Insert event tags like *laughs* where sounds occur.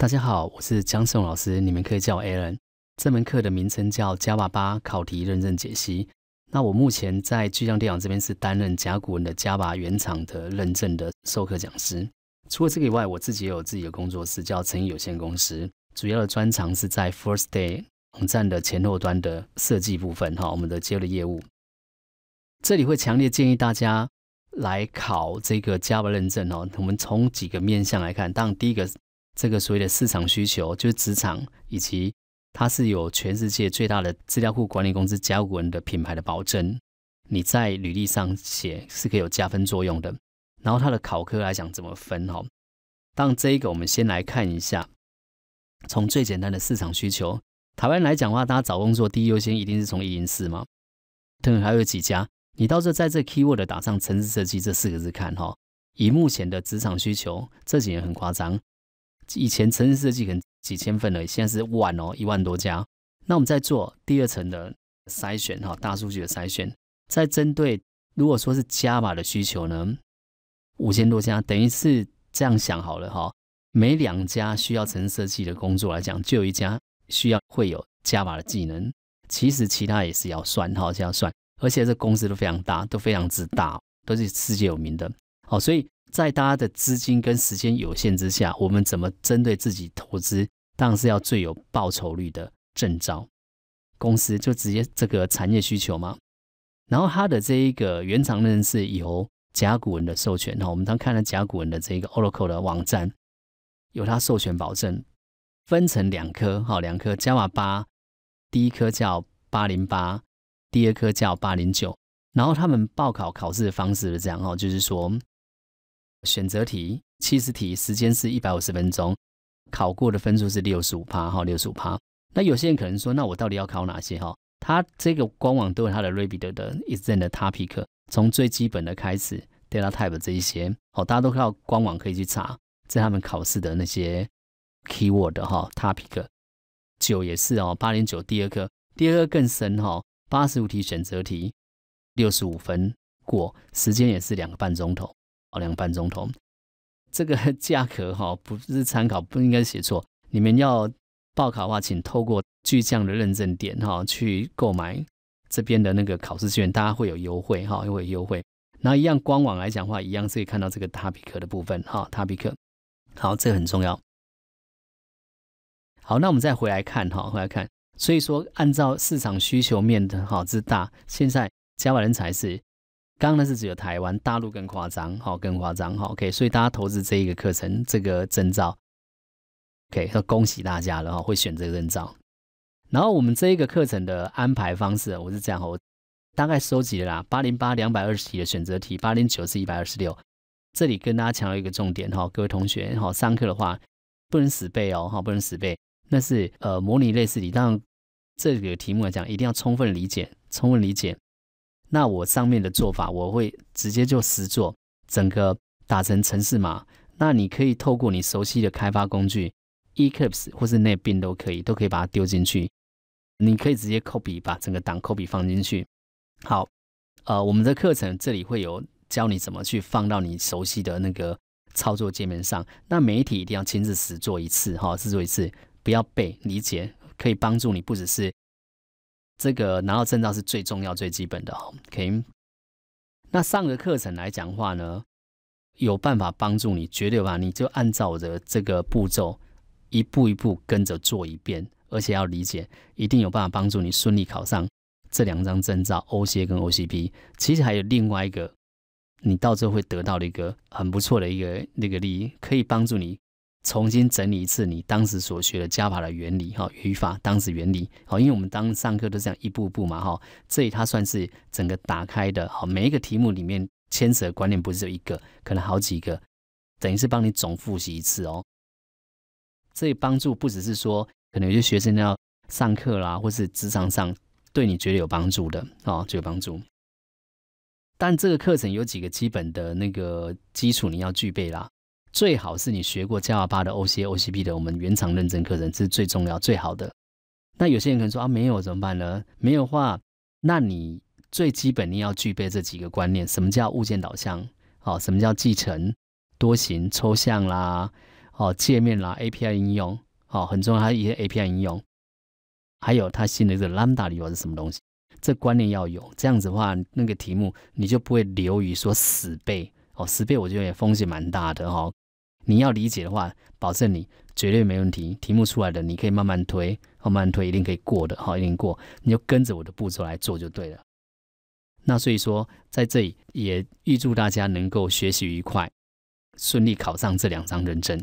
大家好，我是江颂老师，你们可以叫我 a a n 这门课的名称叫 Java 八考题认证解析。那我目前在巨匠电脑这边是担任甲骨文的 Java 原厂的认证的授课讲师。除了这个以外，我自己也有自己的工作室，叫诚毅有限公司，主要的专长是在 First Day 网站的前后端的设计部分。哈，我们的接的业务。这里会强烈建议大家来考这个 Java 认证哦。我们从几个面向来看，当然第一个。这个所谓的市场需求就是职场，以及它是有全世界最大的资料库管理公司甲骨文的品牌的保证，你在履历上写是可以有加分作用的。然后它的考科来讲怎么分哈？当这一个我们先来看一下，从最简单的市场需求，台湾来讲话，大家找工作第一优先一定是从意淫四嘛，等于还有几家？你到时候在这 key word 打上城市设计这四个字看哈，以目前的职场需求这几年很夸张。以前城市设计可能几千份已，现在是万哦，一万多家。那我们在做第二层的筛选哈，大数据的筛选。再针对如果说是加码的需求呢，五千多家，等于是这样想好了哈。每两家需要城市设计的工作来讲，就有一家需要会有加码的技能。其实其他也是要算哈，就要算。而且这公司都非常大，都非常之大，都是世界有名的。好，所以。在大家的资金跟时间有限之下，我们怎么针对自己投资？当然是要最有报酬率的证照。公司就直接这个产业需求嘛。然后它的这一个原厂认证由甲骨文的授权。哈，我们刚看了甲骨文的这一个 Oracle 的网站，有它授权保证。分成两颗，哈，两颗 Java 八，第一颗叫八零八，第二颗叫八零九。然后他们报考考试的方式是这样哦，就是说。选择题七十题，时间是一百五十分钟，考过的分数是六十五趴哈，六十五趴。那有些人可能说，那我到底要考哪些哈？他这个官网都有他的 r e v i d o 的 e x e 的 Topic，从最基本的开始，Data Type 这一些，好，大家都靠官网可以去查，在他们考试的那些 Keyword 哈 Topic。九也是哦，八零九第二课，第二个更深哈，八十五题选择题，六十五分过，时间也是两个半钟头。两半钟头，这个 *laughs* 价格哈不是参考，不应该写错。你们要报考的话，请透过巨匠的认证点哈去购买这边的那个考试卷，大家会有优惠哈，会有优惠。那一样官网来讲的话，一样是可以看到这个塔比克的部分哈，塔比克。好，这个很重要。好，那我们再回来看哈，回来看。所以说，按照市场需求面的哈之大，现在加 a 人才是。刚刚呢是只有台湾，大陆更夸张，好更夸张，好，OK。所以大家投资这一个课程，这个证照，OK，要恭喜大家了哈，会选这个证照。然后我们这一个课程的安排方式，我是这样我大概收集了八零八两百二十题的选择题，八零九是一百二十六。这里跟大家强调一个重点哈，各位同学哈，上课的话不能死背哦，哈，不能死背，那是呃模拟类似题。当然，这个题目来讲，一定要充分理解，充分理解。那我上面的做法，我会直接就实做，整个打成程式码。那你可以透过你熟悉的开发工具，Eclipse 或是那边都可以，都可以把它丢进去。你可以直接 p 笔把整个档 p 笔放进去。好，呃，我们的课程这里会有教你怎么去放到你熟悉的那个操作界面上。那媒体一定要亲自实做一次哈，实做一次，不要背理解，可以帮助你不只是。这个拿到证照是最重要、最基本的哦。OK，那上个课程来讲话呢，有办法帮助你，绝对吧？你就按照我的这个步骤，一步一步跟着做一遍，而且要理解，一定有办法帮助你顺利考上这两张证照，OCA 跟 OCP。其实还有另外一个，你到最后会得到的一个很不错的一个那个利益，可以帮助你。重新整理一次你当时所学的加法的原理，哈，语法当时原理，好，因为我们当上课都是样一步步嘛，哈，这里它算是整个打开的，哈，每一个题目里面牵扯的观念不是只有一个，可能好几个，等于是帮你总复习一次哦。这里帮助不只是说，可能有些学生要上课啦，或是职场上对你觉得有帮助的，啊，就有帮助。但这个课程有几个基本的那个基础你要具备啦。最好是你学过 Java 八的 O C O C P 的，我们原厂认证课程是最重要最好的。那有些人可能说啊，没有怎么办呢？没有话，那你最基本你要具备这几个观念：什么叫物件导向？哦，什么叫继承、多型、抽象啦？哦，界面啦，A P I 应用，哦，很重要，它一些 A P I 应用，还有他新的一个 Lambda 理由是什么东西？这观念要有，这样子的话，那个题目你就不会流于说死背哦，死背我觉得也风险蛮大的哦。你要理解的话，保证你绝对没问题。题目出来的，你可以慢慢推，慢慢推，一定可以过的，好，一定过。你就跟着我的步骤来做就对了。那所以说，在这里也预祝大家能够学习愉快，顺利考上这两张认证。